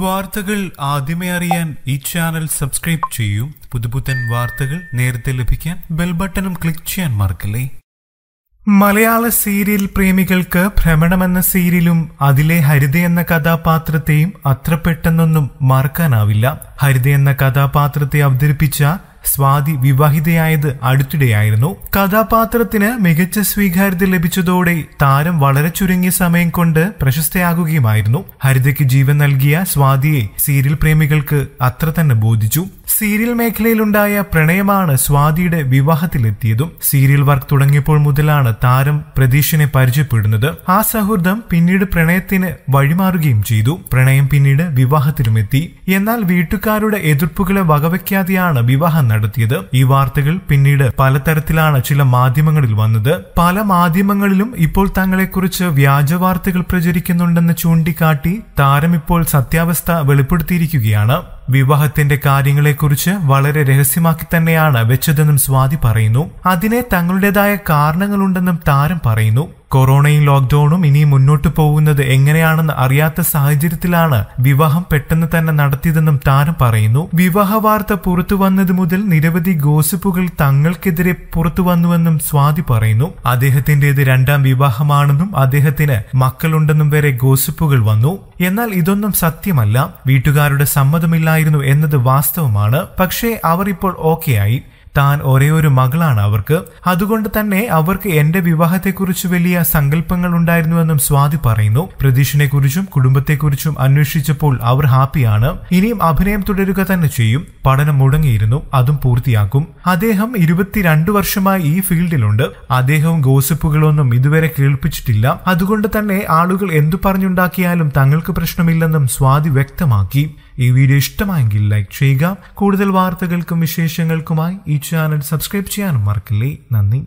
വാർത്തകൾ ആദ്യമേ അറിയാൻ ഈ ചാനൽ സബ്സ്ക്രൈബ് ചെയ്യൂ പുതുപുത്തൻ വാർത്തകൾ നേരത്തെ ലഭിക്കാൻ ബെൽ ബട്ടണും ക്ലിക്ക് ചെയ്യാൻ മറക്കല്ലേ മലയാള സീരിയൽ പ്രേമികൾക്ക് ഭ്രമണമെന്ന സീരിയലും അതിലെ ഹരിത എന്ന കഥാപാത്രത്തെയും അത്ര പെട്ടെന്നൊന്നും മറക്കാനാവില്ല ഹരിത എന്ന കഥാപാത്രത്തെ അവതരിപ്പിച്ച സ്വാതി വിവാഹിതയായത് അടുത്തിടെയായിരുന്നു കഥാപാത്രത്തിന് മികച്ച സ്വീകാര്യത ലഭിച്ചതോടെ താരം വളരെ ചുരുങ്ങിയ സമയം കൊണ്ട് പ്രശസ്തയാകുകയുമായിരുന്നു ഹരിതയ്ക്ക് ജീവൻ നൽകിയ സ്വാതിയെ സീരിയൽ പ്രേമികൾക്ക് അത്ര തന്നെ ബോധിച്ചു സീരിയൽ മേഖലയിലുണ്ടായ പ്രണയമാണ് സ്വാതിയുടെ വിവാഹത്തിലെത്തിയതും സീരിയൽ വർക്ക് തുടങ്ങിയപ്പോൾ മുതലാണ് താരം പ്രതീഷിനെ പരിചയപ്പെടുന്നത് ആ സൗഹൃദം പിന്നീട് പ്രണയത്തിന് വഴിമാറുകയും ചെയ്തു പ്രണയം പിന്നീട് വിവാഹത്തിലുമെത്തി എന്നാൽ വീട്ടുകാരുടെ എതിർപ്പുകളെ വകവയ്ക്കാതെയാണ് വിവാഹം നടത്തിയത് ഈ വാർത്തകൾ പിന്നീട് പലതരത്തിലാണ് ചില മാധ്യമങ്ങളിൽ വന്നത് പല മാധ്യമങ്ങളിലും ഇപ്പോൾ തങ്ങളെക്കുറിച്ച് വ്യാജ വാർത്തകൾ പ്രചരിക്കുന്നുണ്ടെന്ന് ചൂണ്ടിക്കാട്ടി താരം ഇപ്പോൾ സത്യാവസ്ഥ വെളിപ്പെടുത്തിയിരിക്കുകയാണ് വിവാഹത്തിന്റെ കാര്യങ്ങളെക്കുറിച്ച് വളരെ രഹസ്യമാക്കി തന്നെയാണ് വെച്ചതെന്നും സ്വാതി പറയുന്നു അതിനെ തങ്ങളുടേതായ കാരണങ്ങളുണ്ടെന്നും താരം പറയുന്നു കൊറോണയും ലോക്ക്ഡൌണും ഇനി മുന്നോട്ട് പോകുന്നത് എങ്ങനെയാണെന്ന് അറിയാത്ത സാഹചര്യത്തിലാണ് വിവാഹം പെട്ടെന്ന് തന്നെ നടത്തിയതെന്നും താരം പറയുന്നു വിവാഹ വാർത്ത പുറത്തു വന്നത് മുതൽ നിരവധി ഗോസിപ്പുകൾ തങ്ങൾക്കെതിരെ പുറത്തു വന്നുവെന്നും സ്വാതി പറയുന്നു അദ്ദേഹത്തിന്റേത് രണ്ടാം വിവാഹമാണെന്നും അദ്ദേഹത്തിന് മക്കളുണ്ടെന്നും വരെ ഗോസിപ്പുകൾ വന്നു എന്നാൽ ഇതൊന്നും സത്യമല്ല വീട്ടുകാരുടെ സമ്മതമില്ലായിരുന്നു എന്നത് വാസ്തവമാണ് പക്ഷേ അവർ ഇപ്പോൾ ഓക്കെയായി താൻ ഒരേയൊരു മകളാണ് അവർക്ക് അതുകൊണ്ട് തന്നെ അവർക്ക് എന്റെ വിവാഹത്തെക്കുറിച്ച് വലിയ സങ്കല്പങ്ങൾ ഉണ്ടായിരുന്നുവെന്നും സ്വാതി പറയുന്നു പ്രതീഷിനെ കുറിച്ചും കുടുംബത്തെക്കുറിച്ചും അന്വേഷിച്ചപ്പോൾ അവർ ഹാപ്പിയാണ് ഇനിയും അഭിനയം തുടരുക തന്നെ ചെയ്യും പഠനം മുടങ്ങിയിരുന്നു അതും പൂർത്തിയാക്കും അദ്ദേഹം ഇരുപത്തിരണ്ട് വർഷമായി ഈ ഫീൽഡിലുണ്ട് അദ്ദേഹവും ഗോസിപ്പുകളൊന്നും ഇതുവരെ കേൾപ്പിച്ചിട്ടില്ല അതുകൊണ്ട് തന്നെ ആളുകൾ എന്തു പറഞ്ഞുണ്ടാക്കിയാലും തങ്ങൾക്ക് പ്രശ്നമില്ലെന്നും സ്വാതി വ്യക്തമാക്കി ഈ വീഡിയോ ഇഷ്ടമായെങ്കിൽ ലൈക്ക് ചെയ്യുക കൂടുതൽ വാർത്തകൾക്കും വിശേഷങ്ങൾക്കുമായി ഈ ചാനൽ സബ്സ്ക്രൈബ് ചെയ്യാനും മറക്കില്ലേ നന്ദി